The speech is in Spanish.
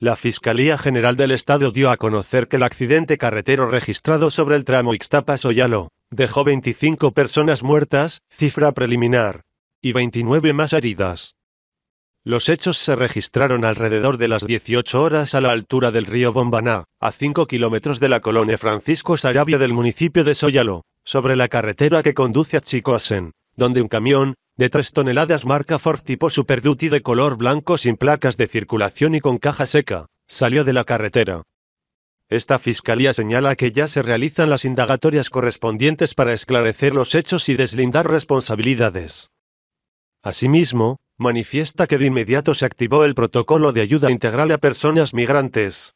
La Fiscalía General del Estado dio a conocer que el accidente carretero registrado sobre el tramo ixtapas soyalo dejó 25 personas muertas, cifra preliminar, y 29 más heridas. Los hechos se registraron alrededor de las 18 horas a la altura del río Bombaná, a 5 kilómetros de la colonia Francisco Sarabia del municipio de Soyalo, sobre la carretera que conduce a Chicoasen, donde un camión, de 3 toneladas marca Ford tipo Super Duty de color blanco sin placas de circulación y con caja seca, salió de la carretera. Esta fiscalía señala que ya se realizan las indagatorias correspondientes para esclarecer los hechos y deslindar responsabilidades. Asimismo, manifiesta que de inmediato se activó el protocolo de ayuda integral a personas migrantes,